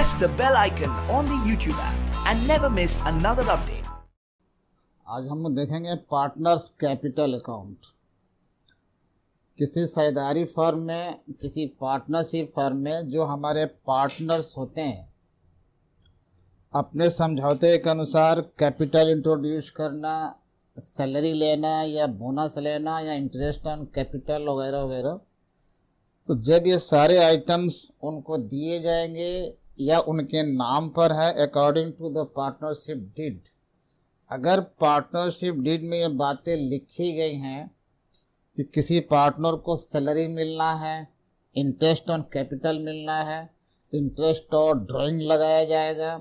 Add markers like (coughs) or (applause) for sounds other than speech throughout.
press the bell icon on the YouTube app and never miss another update. आज हम देखेंगे partners capital account किसी सहदारी firm में किसी पार्टनरशिप फर्म में जो हमारे पार्टनर्स होते हैं अपने समझौते के अनुसार कैपिटल इंट्रोड्यूस करना सैलरी लेना या बोनस लेना या इंटरेस्ट ऑन कैपिटल वगैरह वगैरह तो जब ये सारे आइटम्स उनको दिए जाएंगे या उनके नाम पर है according to the partnership deed अगर पार्टनरशिप डीड में ये बातें लिखी गई हैं कि किसी पार्टनर को सैलरी मिलना है इंटरेस्ट ऑन कैपिटल मिलना है इंटरेस्ट और ड्राइंग लगाया जाएगा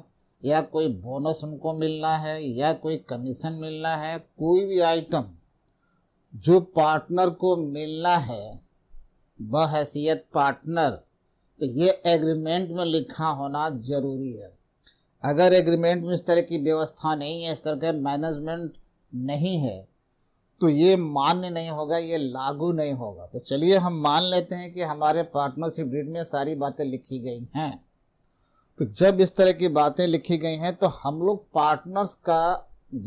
या कोई बोनस उनको मिलना है या कोई कमीशन मिलना है कोई भी आइटम जो पार्टनर को मिलना है बहसीत पार्टनर तो ये एग्रीमेंट में लिखा होना ज़रूरी है अगर एग्रीमेंट में इस तरह की व्यवस्था नहीं है इस तरह का मैनेजमेंट नहीं है तो ये मान्य नहीं होगा ये लागू नहीं होगा तो चलिए हम मान लेते हैं कि हमारे पार्टनरशिप डीड में सारी बातें लिखी गई हैं तो जब इस तरह की बातें लिखी गई हैं तो हम लोग पार्टनर्स का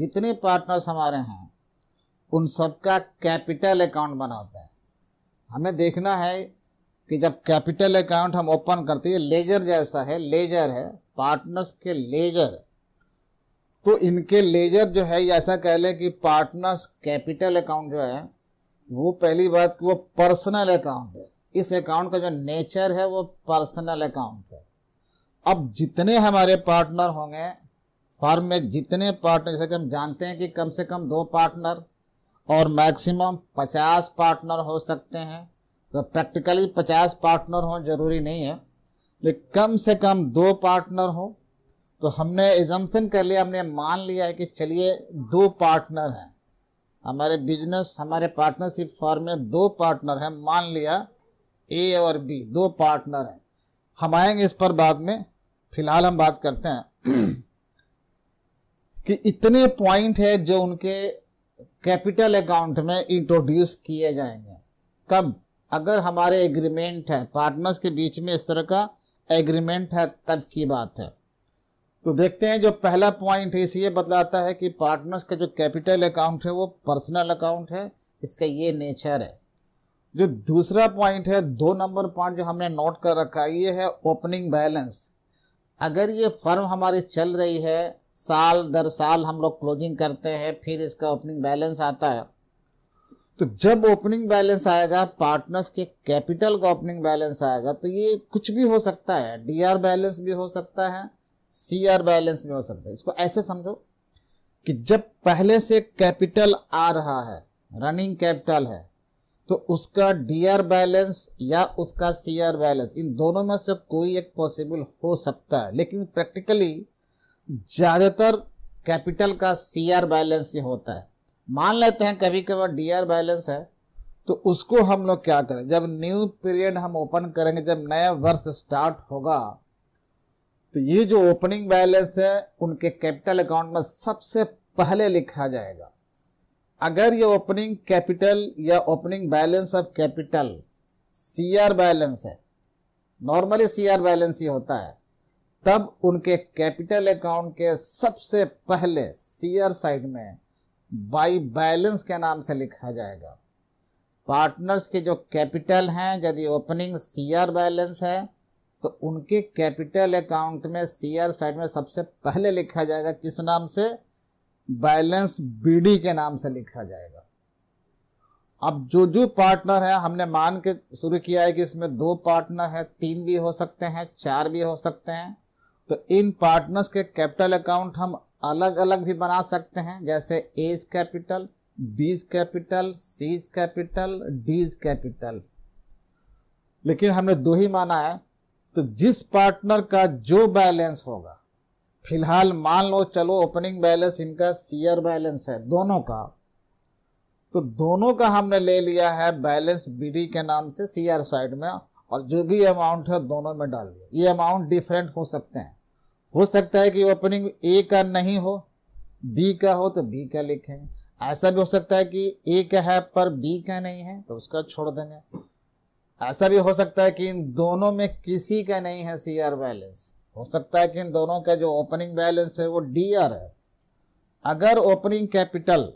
जितने पार्टनर्स हमारे हैं उन सबका कैपिटल अकाउंट बनाते हैं हमें देखना है कि जब कैपिटल अकाउंट हम ओपन करते हैं लेजर जैसा है लेजर है पार्टनर्स के लेजर तो इनके लेजर जो है ऐसा कह लें कि पार्टनर्स कैपिटल अकाउंट जो है वो पहली बात कि वो पर्सनल अकाउंट है इस अकाउंट का जो नेचर है वो पर्सनल अकाउंट है अब जितने हमारे पार्टनर होंगे फर्म में जितने पार्टनर जैसे कि हम जानते हैं कि कम से कम दो पार्टनर और मैक्सिमम पचास पार्टनर हो सकते हैं तो प्रैक्टिकली पचास पार्टनर हों जरूरी नहीं है लेकिन कम से कम दो पार्टनर हो तो हमने एजम्सन कर लिया हमने मान लिया है कि चलिए दो पार्टनर हैं हमारे बिजनेस हमारे पार्टनरशिप फॉर्म में दो पार्टनर हैं मान लिया ए और बी दो पार्टनर हैं हम आएंगे इस पर बाद में फिलहाल हम बात करते हैं (clears throat) कि इतने पॉइंट है जो उनके कैपिटल अकाउंट में इंट्रोड्यूस किए जाएंगे कब अगर हमारे एग्रीमेंट है पार्टनर्स के बीच में इस तरह का एग्रीमेंट है तब की बात है तो देखते हैं जो पहला पॉइंट है इस बतलाता है कि पार्टनर्स का जो कैपिटल अकाउंट है वो पर्सनल अकाउंट है इसका ये नेचर है जो दूसरा पॉइंट है दो नंबर पॉइंट जो हमने नोट कर रखा है ये है ओपनिंग बैलेंस अगर ये फर्म हमारी चल रही है साल दर साल हम लोग क्लोजिंग करते हैं फिर इसका ओपनिंग बैलेंस आता है तो जब ओपनिंग बैलेंस आएगा पार्टनर्स के कैपिटल का ओपनिंग बैलेंस आएगा तो ये कुछ भी हो सकता है डीआर बैलेंस भी हो सकता है सीआर बैलेंस भी हो सकता है इसको ऐसे समझो कि जब पहले से कैपिटल आ रहा है रनिंग कैपिटल है तो उसका डीआर बैलेंस या उसका सीआर बैलेंस इन दोनों में से कोई एक पॉसिबल हो सकता है लेकिन प्रैक्टिकली ज़्यादातर कैपिटल का सीआर बैलेंस ही होता है मान लेते हैं कभी कभार डी आर बैलेंस है तो उसको हम लोग क्या करें जब न्यू पीरियड हम ओपन करेंगे जब नया वर्ष स्टार्ट होगा तो ये जो ओपनिंग बैलेंस है उनके कैपिटल अकाउंट में सबसे पहले लिखा जाएगा अगर ये ओपनिंग कैपिटल या opening balance of capital C R balance है नॉर्मली सी आर बैलेंस ही होता है तब उनके कैपिटल अकाउंट के सबसे पहले सी आर साइड में बाई बैलेंस के नाम से लिखा जाएगा पार्टनर्स के जो कैपिटल हैं यदि ओपनिंग सीआर बैलेंस है तो उनके कैपिटल अकाउंट में सीआर साइड में सबसे पहले लिखा जाएगा किस नाम से बैलेंस बीडी के नाम से लिखा जाएगा अब जो जो पार्टनर है हमने मान के शुरू किया है कि इसमें दो पार्टनर है तीन भी हो सकते हैं चार भी हो सकते हैं तो इन पार्टनर्स के कैपिटल अकाउंट हम अलग अलग भी बना सकते हैं जैसे as capital B's capital C's capital D's capital लेकिन हमने दो ही माना है तो जिस पार्टनर का जो बैलेंस होगा फिलहाल मान लो चलो ओपनिंग बैलेंस इनका सीयर बैलेंस है दोनों का तो दोनों का हमने ले लिया है बैलेंस बीडी के नाम से सीआर साइड में और जो भी अमाउंट है दोनों में डाल दिया ये अमाउंट डिफरेंट हो सकते हैं हो सकता है कि ओपनिंग ए का नहीं हो बी का हो तो बी का लिखें ऐसा भी हो सकता है कि ए का है पर बी का नहीं है तो उसका छोड़ देंगे ऐसा भी हो सकता है कि इन दोनों में किसी का नहीं है सी आर बैलेंस हो सकता है कि इन दोनों का जो ओपनिंग बैलेंस है वो डी आर है अगर ओपनिंग कैपिटल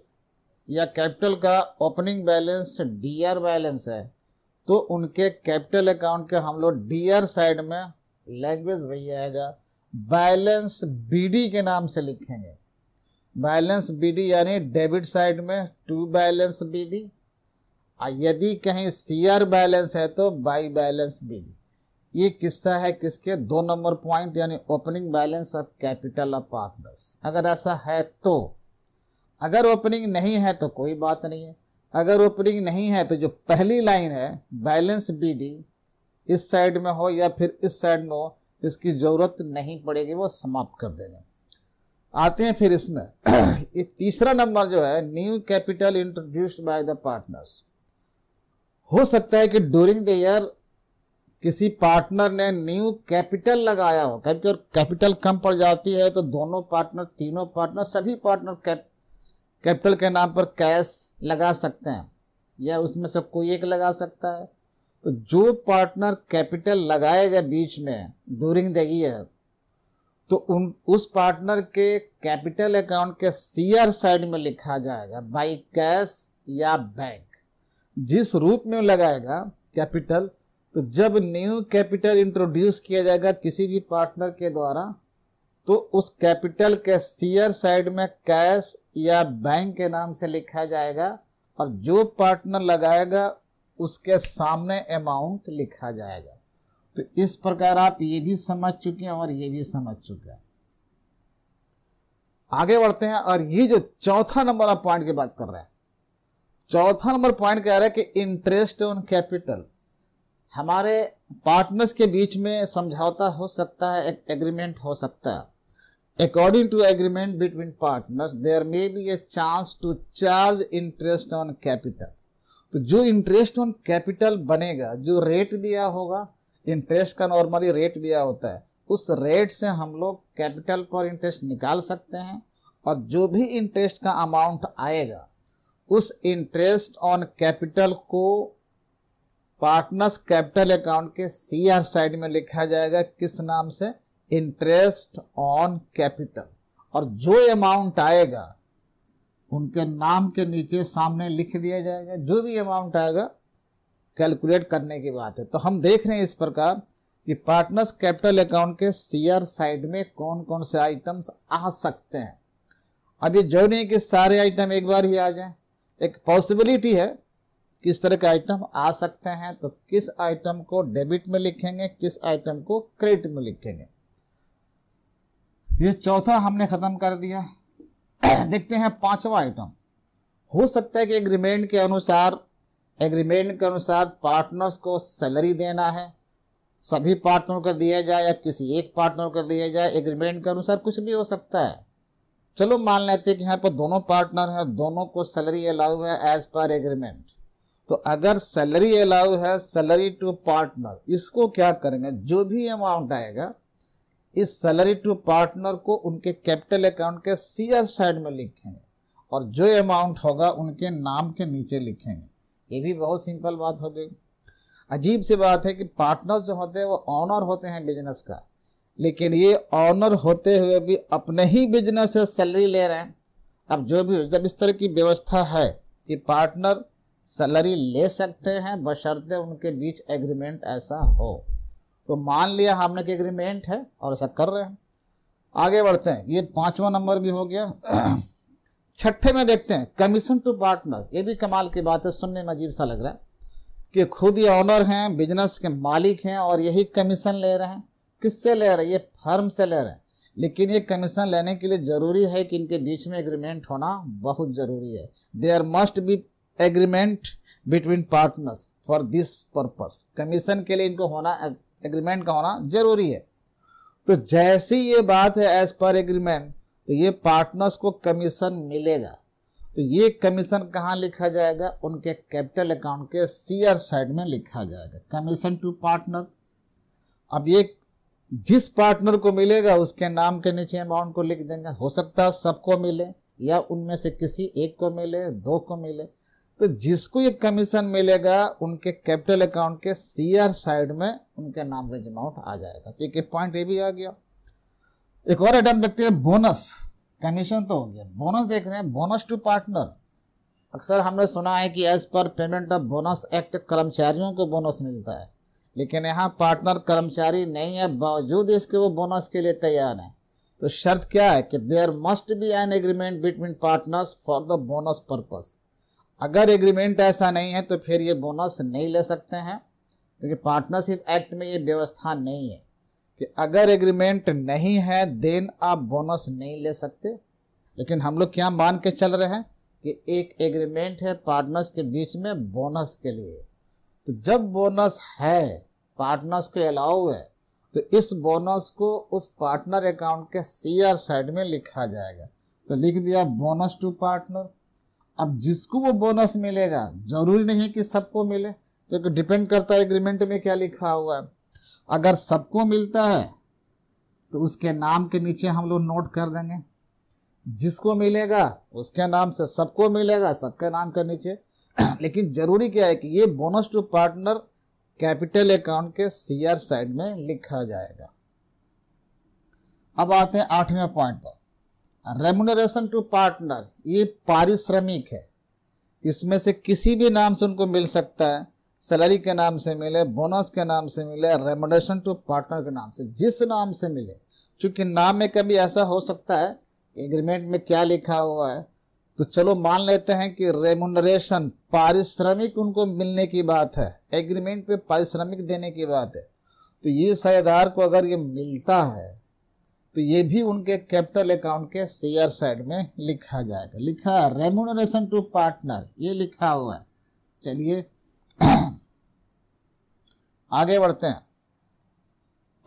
या कैपिटल का opening balance D R balance है तो उनके कैपिटल अकाउंट के हम लोग डी आर साइड में लैंग्वेज आएगा बैलेंस बीडी के नाम से लिखेंगे बैलेंस बीडी यानी डेबिट साइड में टू बैलेंस बीडी और यदि कहीं सीआर बैलेंस है तो बाई बैलेंस बीडी ये किस्सा है किसके दो नंबर पॉइंट यानी opening balance of capital of partners अगर ऐसा है तो अगर ओपनिंग नहीं है तो कोई बात नहीं है अगर ओपनिंग नहीं है तो जो पहली लाइन है बैलेंस बीडी इस साइड में हो या फिर इस साइड में हो इसकी ज़रूरत नहीं पड़ेगी वो समाप्त कर देंगे आते हैं फिर इसमें ये तीसरा नंबर जो है new capital introduced by the partners हो सकता है कि ड्यूरिंग द ईयर किसी पार्टनर ने न्यू कैपिटल लगाया हो कभी और कैपिटल कम पड़ जाती है तो दोनों पार्टनर तीनों पार्टनर सभी पार्टनर कैपिटल के नाम पर कैश लगा सकते हैं या उसमें से कोई एक लगा सकता है तो जो पार्टनर कैपिटल लगाएगा बीच में ड्यूरिंग द ईयर तो उन उस पार्टनर के कैपिटल अकाउंट के सीआर साइड में लिखा जाएगा बाय कैश या बैंक जिस रूप में लगाएगा कैपिटल तो जब न्यू कैपिटल इंट्रोड्यूस किया जाएगा किसी भी पार्टनर के द्वारा तो उस कैपिटल के सीयर साइड में कैश या बैंक के नाम से लिखा जाएगा और जो पार्टनर लगाएगा उसके सामने अमाउंट लिखा जाएगा तो इस प्रकार आप ये भी समझ चुके हैं और ये भी समझ चुके हैं आगे बढ़ते हैं और ये जो चौथा नंबर आप पॉइंट की बात कर रहे हैं चौथा नंबर पॉइंट कह रहा है कि इंटरेस्ट ऑन कैपिटल हमारे पार्टनर्स के बीच में समझौता हो सकता है एक एग्रीमेंट हो सकता है according to agreement between partners there may be a chance to charge interest on capital तो जो इंटरेस्ट ऑन कैपिटल बनेगा जो रेट दिया होगा इंटरेस्ट का नॉर्मली रेट दिया होता है उस रेट से हम लोग कैपिटल पर इंटरेस्ट निकाल सकते हैं और जो भी इंटरेस्ट का अमाउंट आएगा उस इंटरेस्ट ऑन कैपिटल को पार्टनर्स कैपिटल अकाउंट के सी आर साइड में लिखा जाएगा किस नाम से इंटरेस्ट ऑन कैपिटल और जो अमाउंट आएगा उनके नाम के नीचे सामने लिख दिया जाएगा जो भी अमाउंट आएगा कैलकुलेट करने की बात है तो हम देख रहे हैं इस प्रकार कि पार्टनर्स कैपिटल अकाउंट के सीआर साइड में कौन कौन से आइटम्स आ सकते हैं अब ये जो नहीं कि सारे आइटम एक बार ही आ जाएं एक पॉसिबिलिटी है किस तरह के आइटम आ सकते हैं तो किस आइटम को डेबिट में लिखेंगे किस आइटम को क्रेडिट में लिखेंगे ये चौथा हमने ख़त्म कर दिया (coughs) देखते हैं पांचवा आइटम हो सकता है कि एग्रीमेंट के अनुसार एग्रीमेंट के अनुसार पार्टनर्स को सैलरी देना है सभी पार्टनर को दिया जाए या किसी एक पार्टनर को दिया जाए एग्रीमेंट के अनुसार कुछ भी हो सकता है चलो मान लेते हैं कि यहाँ पर दोनों पार्टनर हैं दोनों को सैलरी अलाउ है एज पर एग्रीमेंट तो अगर सैलरी अलाउ है सैलरी टू पार्टनर इसको क्या करेंगे जो भी अमाउंट आएगा इस सैलरी टू पार्टनर को उनके कैपिटल अकाउंट के सीयर साइड में लिखेंगे और जो अमाउंट होगा उनके नाम के नीचे लिखेंगे ये भी बहुत सिंपल बात हो गई अजीब सी बात है कि पार्टनर्स जो होते हैं वो ऑनर होते हैं बिजनेस का लेकिन ये ऑनर होते हुए भी अपने ही बिजनेस से सैलरी ले रहे हैं अब जो भी जब इस तरह की व्यवस्था है कि पार्टनर सैलरी ले सकते हैं बशर्ते उनके बीच एग्रीमेंट ऐसा हो तो मान लिया हमने कि एग्रीमेंट है और ऐसा कर रहे हैं आगे बढ़ते हैं ये पांचवा नंबर भी हो गया (clears throat) छठे में देखते हैं कमीशन टू पार्टनर ये भी कमाल की बात है सुनने में अजीब सा लग रहा है कि खुद ये ऑनर हैं बिजनेस के मालिक हैं और यही कमीशन ले रहे हैं किससे ले रहे हैं ये फर्म से ले रहे हैं लेकिन ये कमीशन लेने के लिए ज़रूरी है कि इनके बीच में एग्रीमेंट होना बहुत ज़रूरी है there must be agreement between partners for this purpose commission के लिए इनको होना एग्रीमेंट का होना जरूरी है तो जैसी ये बात है एज पर एग्रीमेंट तो ये पार्टनर्स को कमीशन मिलेगा तो ये कमीशन कहाँ लिखा जाएगा उनके कैपिटल अकाउंट के सीयर साइड में लिखा जाएगा कमीशन टू पार्टनर अब ये जिस पार्टनर को मिलेगा उसके नाम के नीचे अमाउंट को लिख देंगे हो सकता है सबको मिले या उनमें से किसी एक को मिले दो को मिले तो जिसको ये कमीशन मिलेगा उनके कैपिटल अकाउंट के सीआर साइड में उनके नाम रेंज अमाउंट आ जाएगा ठीक पॉइंट ये भी आ गया एक और आइटम देखते हैं बोनस कमीशन तो हो गया बोनस देख रहे हैं बोनस टू पार्टनर अक्सर हमने सुना है कि as per payment of bonus act कर्मचारियों को बोनस मिलता है लेकिन यहाँ पार्टनर कर्मचारी नहीं है बावजूद इसके वो बोनस के लिए तैयार है तो शर्त क्या है कि there must be an agreement between partners for the bonus purpose अगर एग्रीमेंट ऐसा नहीं है तो फिर ये बोनस नहीं ले सकते हैं क्योंकि पार्टनरशिप एक्ट में ये व्यवस्था नहीं है कि अगर एग्रीमेंट नहीं है देन आप बोनस नहीं ले सकते लेकिन हम लोग क्या मान के चल रहे हैं कि एक एग्रीमेंट है पार्टनर्स के बीच में बोनस के लिए तो जब बोनस है पार्टनर्स को अलाउ है तो इस बोनस को उस पार्टनर अकाउंट के सीआर साइड में लिखा जाएगा तो लिख दिया बोनस टू पार्टनर अब जिसको वो बोनस मिलेगा जरूरी नहीं है कि सबको मिले क्योंकि डिपेंड करता है एग्रीमेंट में क्या लिखा हुआ है अगर सबको मिलता है तो उसके नाम के नीचे हम लोग नोट कर देंगे जिसको मिलेगा उसके नाम से सबको मिलेगा सबके नाम के नीचे (clears throat) लेकिन जरूरी क्या है कि ये bonus to partner capital account के सीआर साइड में लिखा जाएगा अब आते हैं आठवें पॉइंट पर रेमुनरेशन टू पार्टनर ये पारिश्रमिक है इसमें से किसी भी नाम से उनको मिल सकता है सैलरी के नाम से मिले बोनस के नाम से मिले रेमुनरेशन टू पार्टनर के नाम से जिस नाम से मिले क्योंकि नाम में कभी ऐसा हो सकता है एग्रीमेंट में क्या लिखा हुआ है तो चलो मान लेते हैं कि रेमुनरेशन पारिश्रमिक उनको मिलने की बात है एग्रीमेंट पे पारिश्रमिक देने की बात है तो ये सायदार को अगर ये मिलता है तो ये भी उनके कैपिटल अकाउंट के शेयर साइड में लिखा जाएगा लिखा रेमोनरेशन टू पार्टनर ये लिखा हुआ है चलिए (clears throat) आगे बढ़ते हैं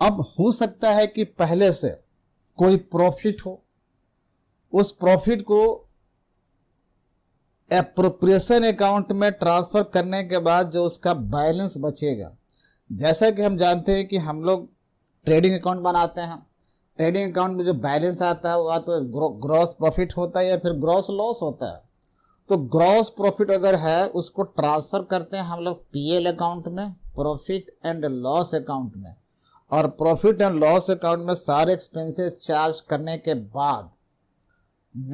अब हो सकता है कि पहले से कोई प्रॉफिट हो उस प्रॉफिट को एप्रोप्रिएशन अकाउंट में ट्रांसफर करने के बाद जो उसका बैलेंस बचेगा जैसा कि हम जानते हैं कि हम लोग ट्रेडिंग अकाउंट बनाते हैं ट्रेडिंग अकाउंट में जो बैलेंस आता है वह तो ग्रॉस प्रॉफिट होता है या फिर ग्रॉस लॉस होता है तो ग्रॉस प्रॉफिट अगर है उसको ट्रांसफ़र करते हैं हम लोग पीएल अकाउंट में प्रॉफिट एंड लॉस अकाउंट में और प्रॉफिट एंड लॉस अकाउंट में सारे एक्सपेंसेस चार्ज करने के बाद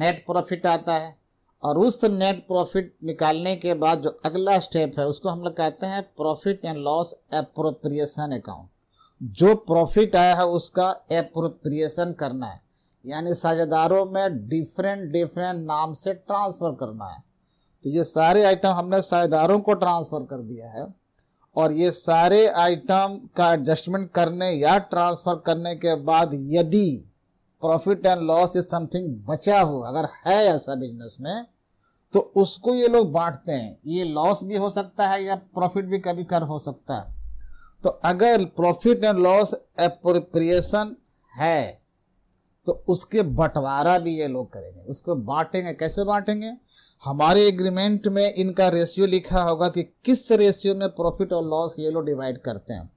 नेट प्रॉफिट आता है और उस नेट प्रॉफिट निकालने के बाद जो अगला स्टेप है उसको हम लोग कहते हैं profit and loss appropriation account जो प्रॉफिट आया है उसका एप्रोप्रिएशन करना है यानी साझेदारों में डिफरेंट डिफरेंट नाम से ट्रांसफ़र करना है तो ये सारे आइटम हमने साझेदारों को ट्रांसफ़र कर दिया है और ये सारे आइटम का एडजस्टमेंट करने या ट्रांसफ़र करने के बाद यदि profit and loss is something बचा हो अगर है ऐसा बिजनेस में तो उसको ये लोग बांटते हैं ये लॉस भी हो सकता है या प्रॉफिट भी कभी कर हो सकता है तो अगर प्रॉफिट एंड लॉस अप्रोप्रिएशन है तो उसके बंटवारा भी ये लोग करेंगे उसको बांटेंगे कैसे बांटेंगे हमारे एग्रीमेंट में इनका रेशियो लिखा होगा कि किस रेशियो में प्रॉफिट और लॉस ये लोग डिवाइड करते हैं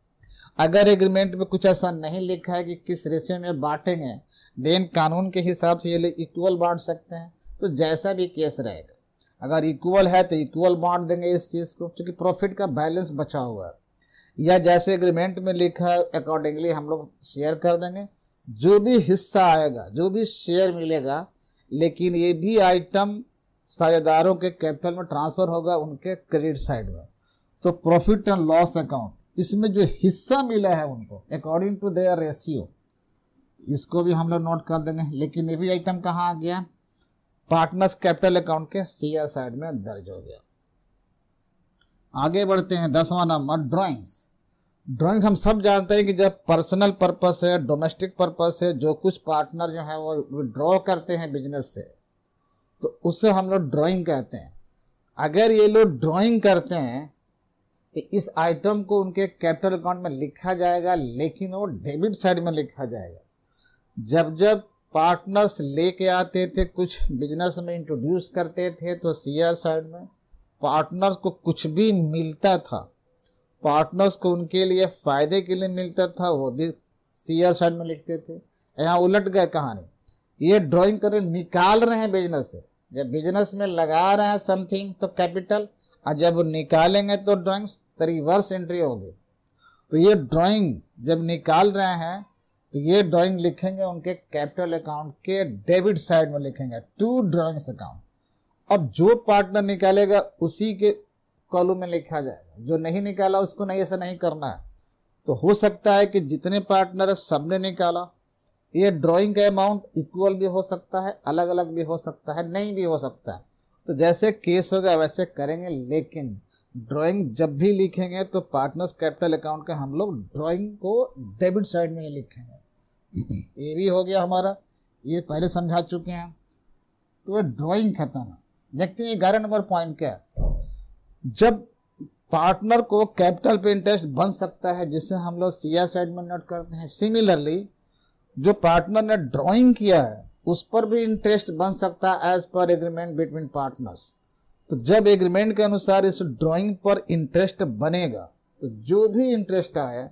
अगर एग्रीमेंट में कुछ ऐसा नहीं लिखा है कि किस रेशियो में बांटेंगे देन कानून के हिसाब से ये लोग इक्वल बांट सकते हैं तो जैसा भी केस रहेगा अगर इक्वल है तो इक्वल बांट देंगे इस चीज़ को क्योंकि प्रॉफिट का बैलेंस बचा हुआ है या जैसे एग्रीमेंट में लिखा है अकॉर्डिंगली हम लोग शेयर कर देंगे जो भी हिस्सा आएगा जो भी शेयर मिलेगा लेकिन ये भी आइटम साझेदारों के कैपिटल में ट्रांसफर होगा उनके क्रेडिट साइड में तो प्रॉफिट एंड लॉस अकाउंट इसमें जो हिस्सा मिला है उनको अकॉर्डिंग टू देयर रेशियो इसको भी हम लोग नोट कर देंगे लेकिन ये भी आइटम कहाँ आ गया पार्टनर्स कैपिटल अकाउंट के सीआर साइड में दर्ज हो गया आगे बढ़ते हैं दसवां नंबर ड्राइंग्स ड्राइंग हम सब जानते हैं कि जब पर्सनल पर्पस है डोमेस्टिक पर्पस है जो कुछ पार्टनर जो है वो ड्रॉ करते हैं बिजनेस से तो उसे हम लोग ड्राइंग कहते हैं अगर ये लोग ड्राइंग करते हैं तो इस आइटम को उनके कैपिटल अकाउंट में लिखा जाएगा लेकिन वो डेबिट साइड में लिखा जाएगा जब जब पार्टनर्स लेके आते थे कुछ बिजनेस में इंट्रोड्यूस करते थे तो सीआर साइड में पार्टनर्स को कुछ भी मिलता था पार्टनर्स को उनके लिए फ़ायदे के लिए मिलता था वो भी सीयर साइड में लिखते थे यहाँ उलट गए कहानी ये ड्राइंग करें निकाल रहे हैं बिजनेस से जब बिजनेस में लगा रहे हैं समथिंग तो कैपिटल और जब निकालेंगे तो ड्राइंग्स तो रिवर्स एंट्री होगी तो ये ड्राइंग जब निकाल रहे हैं तो ये ड्राइंग लिखेंगे उनके कैपिटल अकाउंट के डेबिट साइड में लिखेंगे टू ड्राइंग्स अकाउंट अब जो पार्टनर निकालेगा उसी के कॉलम में लिखा जाए जो नहीं निकाला उसको नहीं ऐसा नहीं करना है तो हो सकता है कि जितने पार्टनर है सबने निकाला ये ड्राइंग का अमाउंट इक्वल भी हो सकता है अलग अलग भी हो सकता है नहीं भी हो सकता है तो जैसे केस होगा वैसे करेंगे लेकिन ड्राइंग जब भी लिखेंगे तो पार्टनर्स कैपिटल अकाउंट का हम लोग ड्राइंग को डेबिट साइड में लिखेंगे ये भी हो गया हमारा ये पहले समझा चुके हैं तो ड्राइंग खत्म है देखते हैं ग्यारह नंबर पॉइंट क्या है जब पार्टनर को कैपिटल पे इंटरेस्ट बन सकता है जिसे हम लोग सिया साइड में नोट करते हैं सिमिलरली जो पार्टनर ने ड्राइंग किया है उस पर भी इंटरेस्ट बन सकता है as per agreement between partners तो जब एग्रीमेंट के अनुसार इस ड्राइंग पर इंटरेस्ट बनेगा तो जो भी इंटरेस्ट आए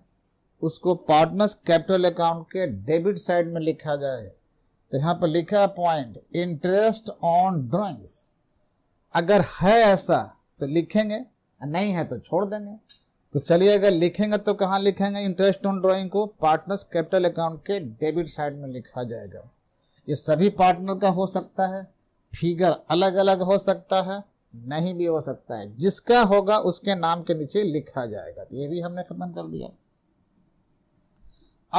उसको पार्टनर्स कैपिटल अकाउंट के डेबिट साइड में लिखा जाएगा तो यहाँ पर लिखा है पॉइंट इंटरेस्ट ऑन ड्रॉइंग्स अगर है ऐसा तो लिखेंगे नहीं है तो छोड़ देंगे तो चलिए अगर लिखेंगे तो कहाँ लिखेंगे इंटरेस्ट ऑन ड्राइंग को पार्टनर्स कैपिटल अकाउंट के डेबिट साइड में लिखा जाएगा ये सभी पार्टनर का हो सकता है फिगर अलग अलग हो सकता है नहीं भी हो सकता है जिसका होगा उसके नाम के नीचे लिखा जाएगा ये भी हमने खत्म कर दिया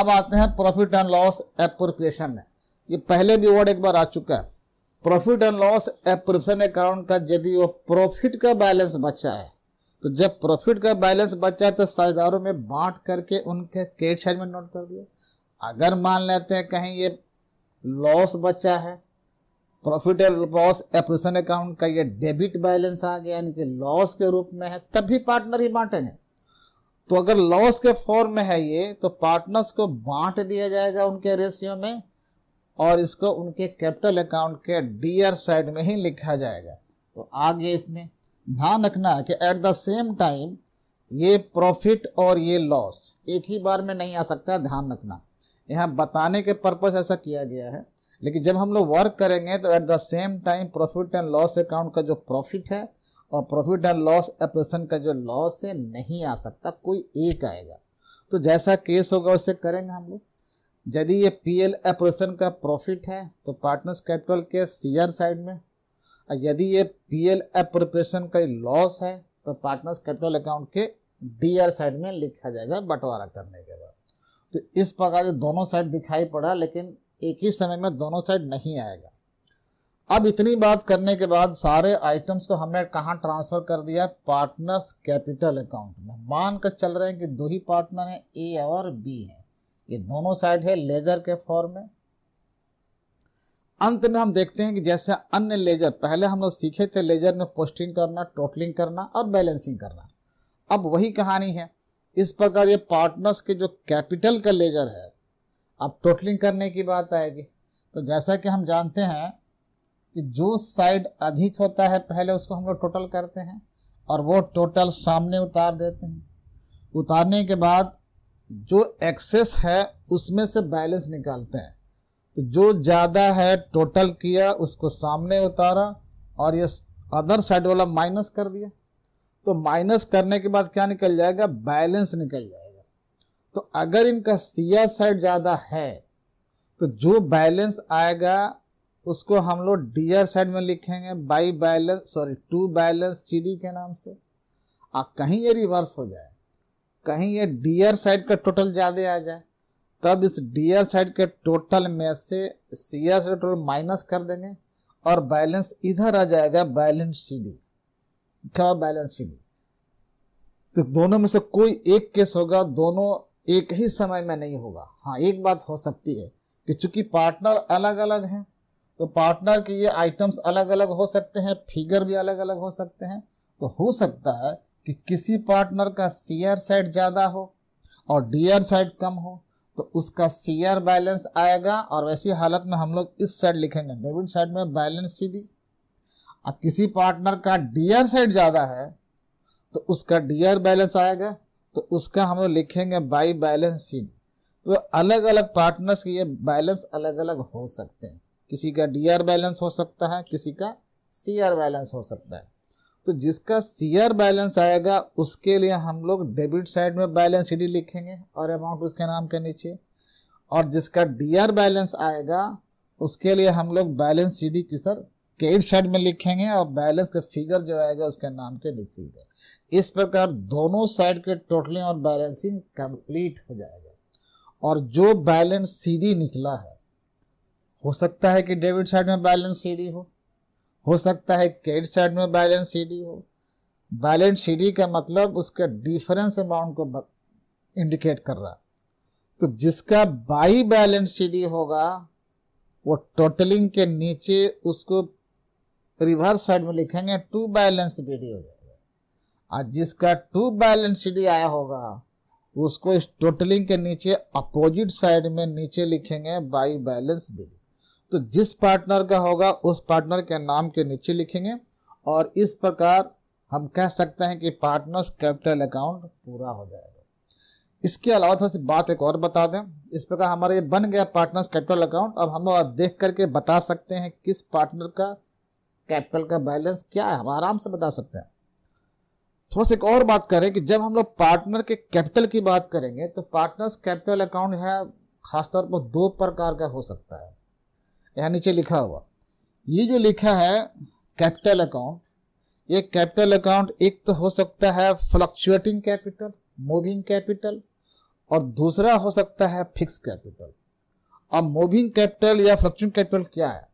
अब आते हैं प्रॉफिट एंड लॉस एप्रोप्रिएशन में ये पहले भी वर्ड एक बार आ चुका है profit and loss appropriation account का यदि वो प्रॉफिट का बैलेंस बचा है तो जब प्रॉफिट का बैलेंस बचा है तो साझेदारों में बांट करके उनके क्रेडिट साइड में नोट कर दिया अगर मान लेते हैं कहीं ये लॉस बचा है profit and loss appropriation account का ये डेबिट बैलेंस आ गया यानी कि लॉस के रूप में है तब भी पार्टनर ही बांटेंगे तो अगर लॉस के फॉर्म में है ये तो पार्टनर्स को बांट दिया जाएगा उनके रेशियो में और इसको उनके कैपिटल अकाउंट के डीयर साइड में ही लिखा जाएगा तो आगे इसमें ध्यान रखना कि एट द सेम टाइम ये प्रॉफिट और ये लॉस एक ही बार में नहीं आ सकता ध्यान रखना यहाँ बताने के पर्पज ऐसा किया गया है लेकिन जब हम लोग वर्क करेंगे तो at the same time profit and loss account का जो प्रॉफिट है और प्रॉफिट एंड लॉस ऑपरेशन का जो लॉस है नहीं आ सकता कोई एक आएगा तो जैसा केस होगा उसे करेंगे हम लोग यदि ये पी एल ऑपरेशन का प्रॉफिट है तो पार्टनर्स कैपिटल के शेयर साइड में और यदि ये पी एल का लॉस है तो पार्टनर्स कैपिटल अकाउंट के डी आर साइड में लिखा जाएगा बंटवारा करने के बाद तो इस प्रकार से दोनों साइड दिखाई पड़ा लेकिन एक ही समय में दोनों साइड नहीं आएगा अब इतनी बात करने के बाद सारे आइटम्स को हमने कहाँ ट्रांसफर कर दिया पार्टनर्स कैपिटल अकाउंट में मानकर चल रहे हैं कि दो ही पार्टनर हैं ए और बी हैं ये दोनों साइड है लेजर के फॉर्म में अंत में हम देखते हैं कि जैसे अन्य लेजर पहले हम लोग सीखे थे लेजर में पोस्टिंग करना टोटलिंग करना और बैलेंसिंग करना अब वही कहानी है इस प्रकार ये पार्टनर्स के जो कैपिटल का लेजर है अब टोटलिंग करने की बात आएगी तो जैसा कि हम जानते हैं कि जो साइड अधिक होता है पहले उसको हम लोग टोटल करते हैं और वो टोटल सामने उतार देते हैं उतारने के बाद जो एक्सेस है उसमें से बैलेंस निकालते हैं तो जो ज़्यादा है टोटल किया उसको सामने उतारा और ये अदर साइड वाला माइनस कर दिया तो माइनस करने के बाद क्या निकल जाएगा बैलेंस निकल जाएगा तो अगर इनका सिया साइड ज़्यादा है तो जो बैलेंस आएगा उसको हम लोग डियर साइड में लिखेंगे by balance sorry to balance C के नाम से और कहीं ये रिवर्स हो जाए कहीं ये डियर साइड का टोटल ज़्यादा आ जाए तब इस डियर साइड के टोटल में से सी साइड टोटल माइनस कर देंगे और बैलेंस इधर आ जाएगा बैलेंस सी डी क्या बैलेंस सी डी तो दोनों में से कोई एक केस होगा दोनों एक ही समय में नहीं होगा हाँ एक बात हो सकती है कि चूंकि पार्टनर अलग अलग हैं तो पार्टनर के ये आइटम्स अलग अलग हो सकते हैं फिगर भी अलग अलग हो सकते हैं तो हो सकता है कि किसी पार्टनर का सीयर साइड ज़्यादा हो और डीआर साइड कम हो तो उसका सीआर बैलेंस आएगा और वैसी हालत में हम लोग इस साइड लिखेंगे डेबिट साइड में बैलेंस सीधी अब किसी पार्टनर का डीआर साइड ज़्यादा है तो उसका डीआर बैलेंस आएगा तो उसका हम लोग लिखेंगे बाई बैलेंस सीड तो अलग अलग पार्टनर्स के ये बैलेंस अलग अलग हो सकते हैं किसी का डीआर बैलेंस हो सकता है किसी का सीआर बैलेंस हो सकता है तो जिसका सीआर बैलेंस आएगा उसके लिए हम लोग डेबिट साइड में बैलेंस सीडी लिखेंगे और अमाउंट उसके नाम के नीचे और जिसका डीआर बैलेंस आएगा उसके लिए हम लोग बैलेंस सीडी की सर क्रेडिट साइड में लिखेंगे और बैलेंस का फिगर जो आएगा उसके नाम के लिखेंगे इस प्रकार दोनों साइड के टोटलिंग और बैलेंसिंग कंप्लीट हो जाएगा और जो बैलेंस सीडी निकला है हो सकता है कि डेबिट साइड में बैलेंस सीडी हो हो सकता है क्रेडिट साइड में बैलेंस सीडी हो बैलेंस सीडी का मतलब उसका डिफरेंस अमाउंट को इंडिकेट कर रहा तो जिसका बाई बैलेंस सीडी होगा वो टोटलिंग के नीचे उसको रिवर्स साइड में लिखेंगे टू बैलेंस बीडी हो जाएगा और जिसका टू बैलेंस सीडी आया होगा उसको इस टोटलिंग के नीचे अपोजिट साइड में नीचे लिखेंगे बाई बैलेंस बीडी तो जिस पार्टनर का होगा उस पार्टनर के नाम के नीचे लिखेंगे और इस प्रकार हम कह सकते हैं कि पार्टनर्स कैपिटल अकाउंट पूरा हो जाएगा इसके अलावा थोड़ी सी बात एक और बता दें इस प्रकार हमारा ये बन गया पार्टनर्स कैपिटल अकाउंट अब हम देख करके बता सकते हैं किस पार्टनर का कैपिटल का बैलेंस क्या है हम आराम से बता सकते हैं थोड़ा सा एक और बात करें कि जब हम लोग पार्टनर के कैपिटल की बात करेंगे तो पार्टनर्स कैपिटल अकाउंट है खासतौर पर दो प्रकार का हो सकता है यहाँ नीचे लिखा हुआ ये जो लिखा है कैपिटल अकाउंट ये कैपिटल अकाउंट एक तो हो सकता है फ्लक्चुएटिंग कैपिटल मूविंग कैपिटल और दूसरा हो सकता है फिक्स कैपिटल अब मूविंग कैपिटल या फ्लक्चुएटिंग कैपिटल क्या है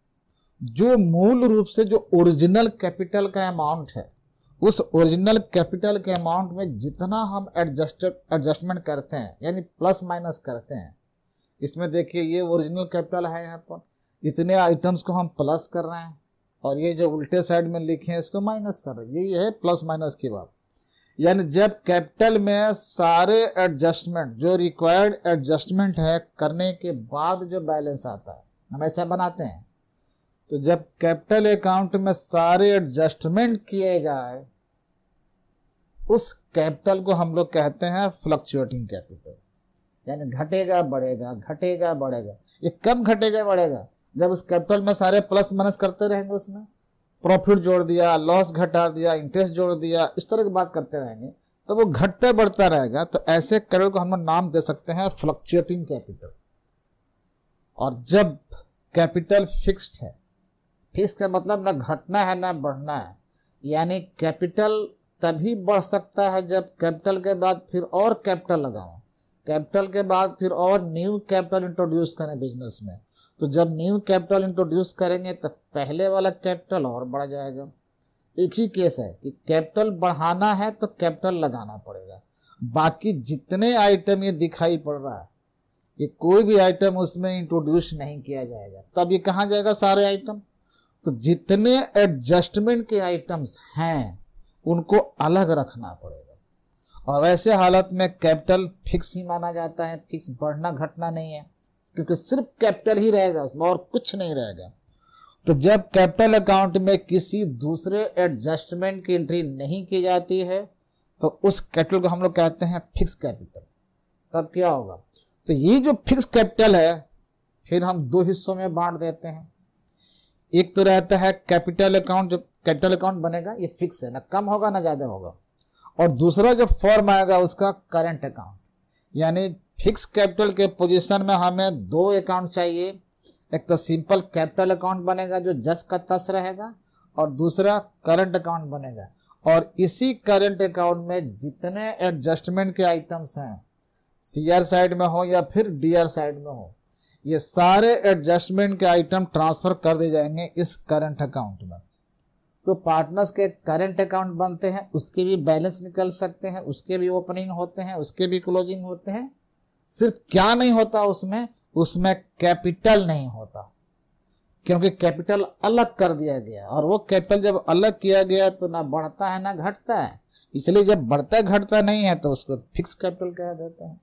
जो मूल रूप से जो ओरिजिनल कैपिटल का अमाउंट है उस ओरिजिनल कैपिटल के अमाउंट में जितना हम एडजस्टेड एडजस्टमेंट करते हैं यानी प्लस माइनस करते हैं इसमें देखिए ये ओरिजिनल कैपिटल है यहाँ पर इतने आइटम्स को हम प्लस कर रहे हैं और ये जो उल्टे साइड में लिखे हैं इसको माइनस कर रहे हैं यही ये है प्लस माइनस की बात यानी जब कैपिटल में सारे एडजस्टमेंट जो रिक्वायर्ड एडजस्टमेंट है करने के बाद जो बैलेंस आता है हम ऐसा बनाते हैं तो जब कैपिटल अकाउंट में सारे एडजस्टमेंट किए जाए उस कैपिटल को हम लोग कहते हैं फ्लक्चुएटिंग कैपिटल यानी घटेगा बढ़ेगा घटेगा बढ़ेगा ये कब घटेगा बढ़ेगा जब उस कैपिटल में सारे प्लस माइनस करते रहेंगे उसमें प्रॉफिट जोड़ दिया लॉस घटा दिया इंटरेस्ट जोड़ दिया इस तरह की बात करते रहेंगे तो वो घटते बढ़ता रहेगा तो ऐसे कैपिटल को हम नाम दे सकते हैं फ्लक्चुएटिंग कैपिटल और जब कैपिटल फिक्स्ड है फिक्स का मतलब ना घटना है ना बढ़ना है यानी कैपिटल तभी बढ़ सकता है जब कैपिटल के बाद फिर और कैपिटल लगाओ कैपिटल के बाद फिर और न्यू कैपिटल इंट्रोड्यूस करें बिजनेस में तो जब न्यू कैपिटल इंट्रोड्यूस करेंगे तो पहले वाला कैपिटल और बढ़ जाएगा एक ही केस है कि कैपिटल बढ़ाना है तो कैपिटल लगाना पड़ेगा बाकी जितने आइटम ये दिखाई पड़ रहा है ये कोई भी आइटम उसमें इंट्रोड्यूस नहीं किया जाएगा तब ये कहा जाएगा सारे आइटम तो जितने एडजस्टमेंट के आइटम्स हैं उनको अलग रखना पड़ेगा और वैसे हालत में कैपिटल फिक्स ही माना जाता है फिक्स बढ़ना घटना नहीं है क्योंकि सिर्फ कैपिटल ही रहेगा उसमें और कुछ नहीं रहेगा तो जब कैपिटल अकाउंट में किसी दूसरे एडजस्टमेंट की एंट्री नहीं की जाती है तो उस कैपिटल को हम लोग कहते हैं फिक्स कैपिटल तब क्या होगा तो ये जो फिक्स कैपिटल है फिर हम दो हिस्सों में बांट देते हैं एक तो रहता है कैपिटल अकाउंट जो कैपिटल अकाउंट बनेगा ये फिक्स है ना कम होगा ना ज़्यादा होगा और दूसरा जो फॉर्म आएगा उसका करंट अकाउंट यानी फिक्स कैपिटल के पोजीशन में हमें दो अकाउंट चाहिए एक तो सिंपल कैपिटल अकाउंट बनेगा जो जस का तस रहेगा और दूसरा करंट अकाउंट बनेगा और इसी करंट अकाउंट में जितने एडजस्टमेंट के आइटम्स हैं सीआर साइड में हो या फिर डीआर साइड में हो ये सारे एडजस्टमेंट के आइटम ट्रांसफर कर दिए जाएंगे इस करंट अकाउंट में तो पार्टनर्स के करंट अकाउंट बनते हैं उसके भी बैलेंस निकल सकते हैं उसके भी ओपनिंग होते हैं उसके भी क्लोजिंग होते हैं सिर्फ क्या नहीं होता उसमें उसमें कैपिटल नहीं होता क्योंकि कैपिटल अलग कर दिया गया और वो कैपिटल जब अलग किया गया तो ना बढ़ता है ना घटता है इसलिए जब बढ़ता घटता नहीं है तो उसको फिक्स कैपिटल कह देते हैं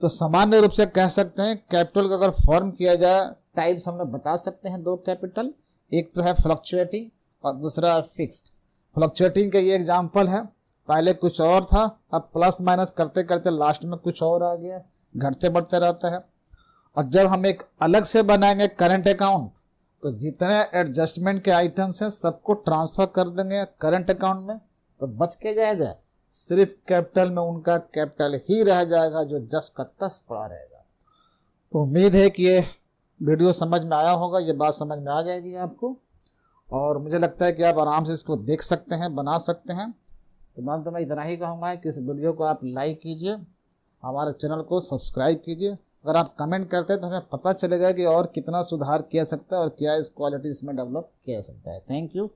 तो सामान्य रूप से कह सकते हैं कैपिटल का अगर फॉर्म किया जाए टाइप्स हम लोग बता सकते हैं दो कैपिटल एक तो है फ्लक्चुएटिंग और दूसरा फिक्स्ड फ्लक्चुएटिंग का ये एग्जाम्पल है पहले कुछ और था अब प्लस माइनस करते करते लास्ट में कुछ और आ गया घटते बढ़ते रहते हैं और जब हम एक अलग से बनाएंगे करंट अकाउंट तो जितने एडजस्टमेंट के आइटम्स हैं सबको ट्रांसफर कर देंगे करंट अकाउंट में तो बच के जाएगा सिर्फ कैपिटल में उनका कैपिटल ही रह जाएगा जो जस का तस पड़ा रहेगा तो उम्मीद है कि ये वीडियो समझ में आया होगा ये बात समझ में आ जाएगी आपको और मुझे लगता है कि आप आराम से इसको देख सकते हैं बना सकते हैं तो मैं तो मैं इतना ही कहूँगा कि इस वीडियो को आप लाइक कीजिए हमारे चैनल को सब्सक्राइब कीजिए अगर आप कमेंट करते हैं तो हमें पता चलेगा कि और कितना सुधार किया सकता है और क्या इस क्वालिटी इसमें डेवलप किया सकता है थैंक यू